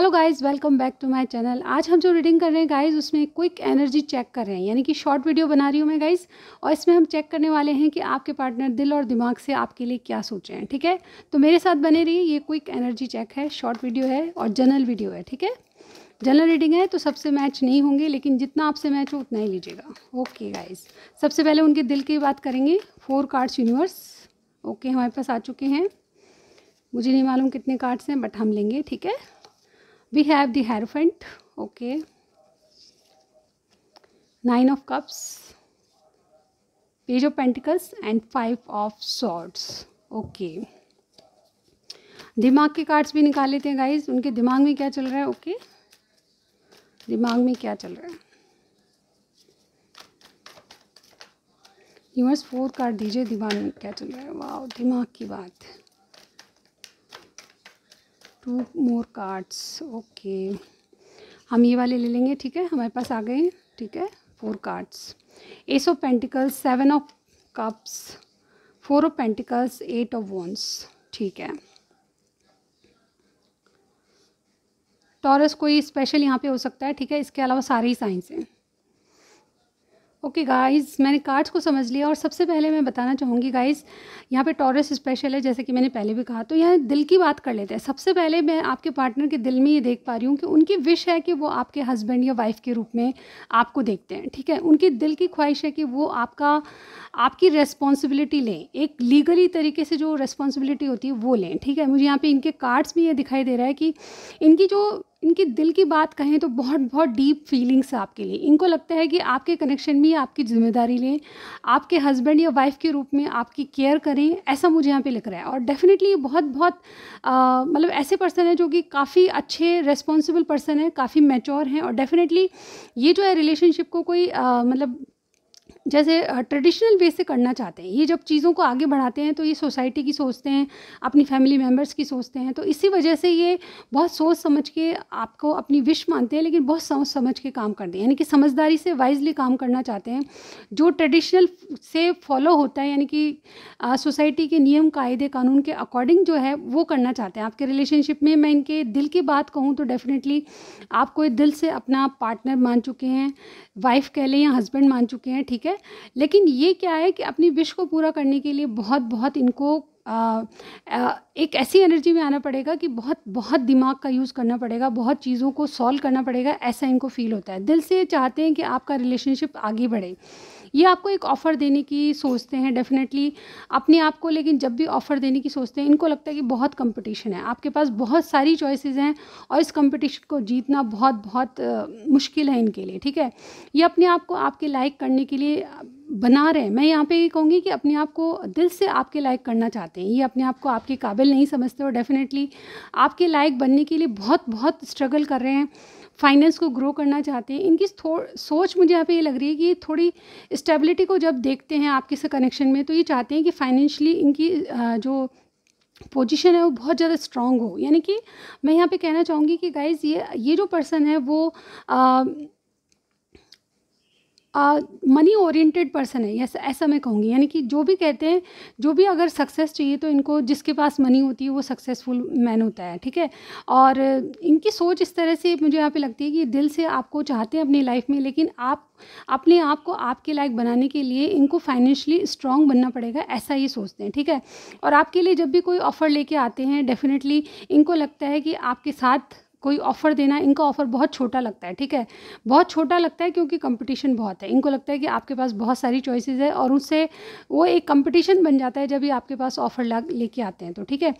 Hello guys welcome back to my channel आज हम जो रीडिंग कर रहे हैं गाइस उसमें क्विक एनर्जी चेक कर रहे हैं यानी कि शॉर्ट वीडियो बना रही हूँ मैं गाइस और इसमें हम चेक करने वाले हैं कि आपके पार्टनर दिल और दिमाग से आपके लिए क्या सोच रहे हैं ठीक है तो मेरे साथ बने रही ये क्विक एनर्जी चेक है शॉर्ट वीडियो है और जनरल वीडियो है ठीक है जनरल रीडिंग है तो सबसे मैच नहीं होंगे लेकिन जितना आपसे मैच हो उतना ही लीजिएगा ओके गाइज सबसे पहले उनके दिल की बात करेंगे फोर कार्ड्स यूनिवर्स ओके हमारे पास आ चुके हैं मुझे नहीं मालूम कितने कार्ड्स हैं बट हम लेंगे ठीक है we have the hierophant okay nine of cups page of pentacles and five of swords okay दिमाग के कार्ड्स भी निकाल लेते हैं गाइज उनके दिमाग में क्या चल रहा है ओके okay? दिमाग में क्या चल रहा है यूनिवर्स फोर कार्ड दीजिए दिमाग में क्या चल रहा है वाह दिमाग की बात है टू मोर कार्ड्स ओके हम ये वाले ले लेंगे ठीक है हमारे पास आ गए ठीक है four cards ace of pentacles seven of cups four of pentacles eight of wands ठीक है टॉरस कोई स्पेशल यहाँ पे हो सकता है ठीक है इसके अलावा सारे ही साइंस हैं ओके गाइस मैंने कार्ड्स को समझ लिया और सबसे पहले मैं बताना चाहूँगी गाइस यहाँ पे टॉरस स्पेशल है जैसे कि मैंने पहले भी कहा तो यहाँ दिल की बात कर लेते हैं सबसे पहले मैं आपके पार्टनर के दिल में ये देख पा रही हूँ कि उनकी विश है कि वो आपके हस्बैंड या वाइफ के रूप में आपको देखते हैं ठीक है उनके दिल की ख्वाहिश है कि वो आपका आपकी रेस्पॉन्सिबिलिटी लें एक लीगली तरीके से जो रेस्पॉन्सिबिलिटी होती है वो लें ठीक है मुझे यहाँ पर इनके कार्ड्स में ये दिखाई दे रहा है कि इनकी जो इनकी दिल की बात कहें तो बहुत बहुत डीप फीलिंग्स है आपके लिए इनको लगता है कि आपके कनेक्शन में आपकी जिम्मेदारी लें आपके हस्बैंड या वाइफ के रूप में आपकी केयर करें ऐसा मुझे यहाँ पे लग रहा है और डेफिनेटली ये बहुत बहुत मतलब ऐसे पर्सन है जो कि काफ़ी अच्छे रेस्पॉन्सिबल पर्सन है काफ़ी मेच्योर हैं और डेफिनेटली ये जो है रिलेशनशिप को कोई मतलब जैसे ट्रेडिशनल वे से करना चाहते हैं ये जब चीज़ों को आगे बढ़ाते हैं तो ये सोसाइटी की सोचते हैं अपनी फैमिली मेम्बर्स की सोचते हैं तो इसी वजह से ये बहुत सोच समझ के आपको अपनी विश मानते हैं लेकिन बहुत सोच समझ के काम करते हैं यानी कि समझदारी से वाइजली काम करना चाहते हैं जो ट्रेडिशनल से फॉलो होता है यानी कि सोसाइटी के नियम कायदे कानून के अकॉर्डिंग जो है वो करना चाहते हैं आपके रिलेशनशिप में मैं इनके दिल की बात कहूँ तो डेफिनेटली आप कोई दिल से अपना पार्टनर मान चुके हैं वाइफ कह लें या हस्बैंड मान चुके हैं ठीक है है लेकिन ये क्या है कि अपनी विश को पूरा करने के लिए बहुत बहुत इनको आ, एक ऐसी एनर्जी में आना पड़ेगा कि बहुत बहुत दिमाग का यूज़ करना पड़ेगा बहुत चीज़ों को सॉल्व करना पड़ेगा ऐसा इनको फील होता है दिल से चाहते हैं कि आपका रिलेशनशिप आगे बढ़े ये आपको एक ऑफ़र देने की सोचते हैं डेफिनेटली अपने आप को लेकिन जब भी ऑफ़र देने की सोचते हैं इनको लगता है कि बहुत कंपटीशन है आपके पास बहुत सारी चॉइसेस हैं और इस कंपटीशन को जीतना बहुत बहुत आ, मुश्किल है इनके लिए ठीक है ये अपने आप को आपके लाइक करने के लिए बना रहे हैं मैं यहाँ पे ये कहूँगी कि अपने आप को दिल से आपके लायक करना चाहते हैं ये अपने आप को आपके काबिल नहीं समझते और डेफिनेटली आपके लायक बनने के लिए बहुत बहुत स्ट्रगल कर रहे हैं फाइनेंस को ग्रो करना चाहते हैं इनकी सोच मुझे यहाँ पे ये लग रही है कि थोड़ी स्टेबिलिटी को जब देखते हैं आपके से कनेक्शन में तो ये चाहते हैं कि फाइनेंशली इनकी जो पोजीशन है वो बहुत ज़्यादा स्ट्रांग हो यानी कि मैं यहाँ पे कहना चाहूँगी कि गाइज़ ये ये जो पर्सन है वो आ, मनी ओरिएंटेड पर्सन है ऐसा ऐसा मैं कहूँगी यानी कि जो भी कहते हैं जो भी अगर सक्सेस चाहिए तो इनको जिसके पास मनी होती है वो सक्सेसफुल मैन होता है ठीक है और इनकी सोच इस तरह से मुझे यहाँ पे लगती है कि दिल से आपको चाहते हैं अपनी लाइफ में लेकिन आप अपने आप को आपके लायक बनाने के लिए इनको फाइनेंशली स्ट्रांग बनना पड़ेगा ऐसा ही सोचते हैं ठीक है और आपके लिए जब भी कोई ऑफ़र लेके आते हैं डेफिनेटली इनको लगता है कि आपके साथ कोई ऑफ़र देना इनका ऑफ़र बहुत छोटा लगता है ठीक है बहुत छोटा लगता है क्योंकि कंपटीशन बहुत है इनको लगता है कि आपके पास बहुत सारी चॉइसेस है और उससे वो एक कंपटीशन बन जाता है जब भी आपके पास ऑफ़र लेके आते हैं तो ठीक है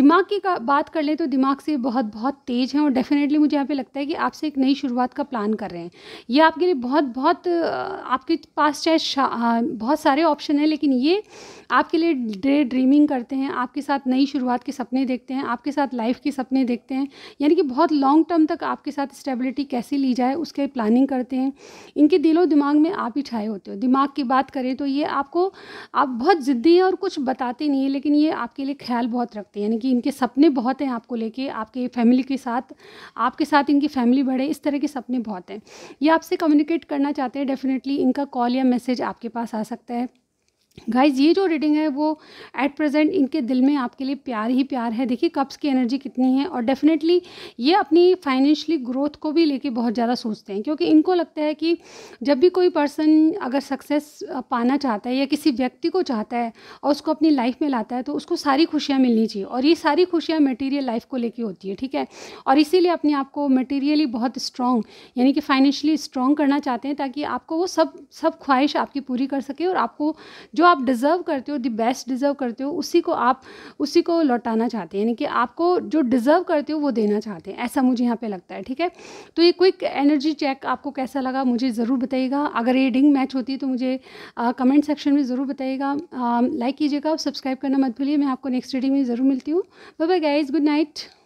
दिमाग की बात कर लें तो दिमाग से बहुत बहुत तेज़ है और डेफिनेटली मुझे यहाँ पर लगता है कि आपसे एक नई शुरुआत का प्लान कर रहे हैं ये आपके लिए बहुत बहुत आपके पास चाहे बहुत सारे ऑप्शन हैं लेकिन ये आपके लिए डे ड्रीमिंग करते हैं आपके साथ नई शुरुआत के सपने देखते हैं आपके साथ लाइफ के सपने देखते हैं यानी कि बहुत बहुत लॉन्ग टर्म तक आपके साथ स्टेबिलिटी कैसे ली जाए उसके प्लानिंग करते हैं इनके दिलो दिमाग में आप ही छाए होते हो दिमाग की बात करें तो ये आपको आप बहुत ज़िद्दी हैं और कुछ बताते नहीं हैं लेकिन ये आपके लिए ख्याल बहुत रखते हैं यानी कि इनके सपने बहुत हैं आपको लेके आपके फैमिली के साथ आपके साथ इनकी फैमिली बढ़े इस तरह के सपने बहुत हैं ये आपसे कम्युनिकेट करना चाहते हैं डेफिनेटली इनका कॉल या मैसेज आपके पास आ सकता है गाइज ये जो रीडिंग है वो एट प्रेजेंट इनके दिल में आपके लिए प्यार ही प्यार है देखिए कप्स की एनर्जी कितनी है और डेफिनेटली ये अपनी फाइनेंशियली ग्रोथ को भी लेके बहुत ज़्यादा सोचते हैं क्योंकि इनको लगता है कि जब भी कोई पर्सन अगर सक्सेस पाना चाहता है या किसी व्यक्ति को चाहता है और उसको अपनी लाइफ में लाता है तो उसको सारी खुशियाँ मिलनी चाहिए और ये सारी खुशियाँ मटीरियल लाइफ को लेकर होती है ठीक है और इसीलिए अपने आप को मटीरियली बहुत स्ट्रॉन्ग यानी कि फाइनेंशियली स्ट्रॉन्ग करना चाहते हैं ताकि आपको वो सब सब ख्वाहिश आपकी पूरी कर सके और आपको जो आप डिज़र्व करते हो द बेस्ट डिज़र्व करते हो उसी को आप उसी को लौटाना चाहते हैं यानी कि आपको जो डिज़र्व करते हो वो देना चाहते हैं ऐसा मुझे यहाँ पे लगता है ठीक है तो ये क्विक एनर्जी चेक आपको कैसा लगा मुझे ज़रूर बताइएगा अगर ये डिंग मैच होती है तो मुझे आ, कमेंट सेक्शन में ज़रूर बताइएगा लाइक कीजिएगा सब्सक्राइब करना मत भूलिए मैं आपको नेक्स्ट रीडिंग में ज़रूर मिलती हूँ bye bye guys good night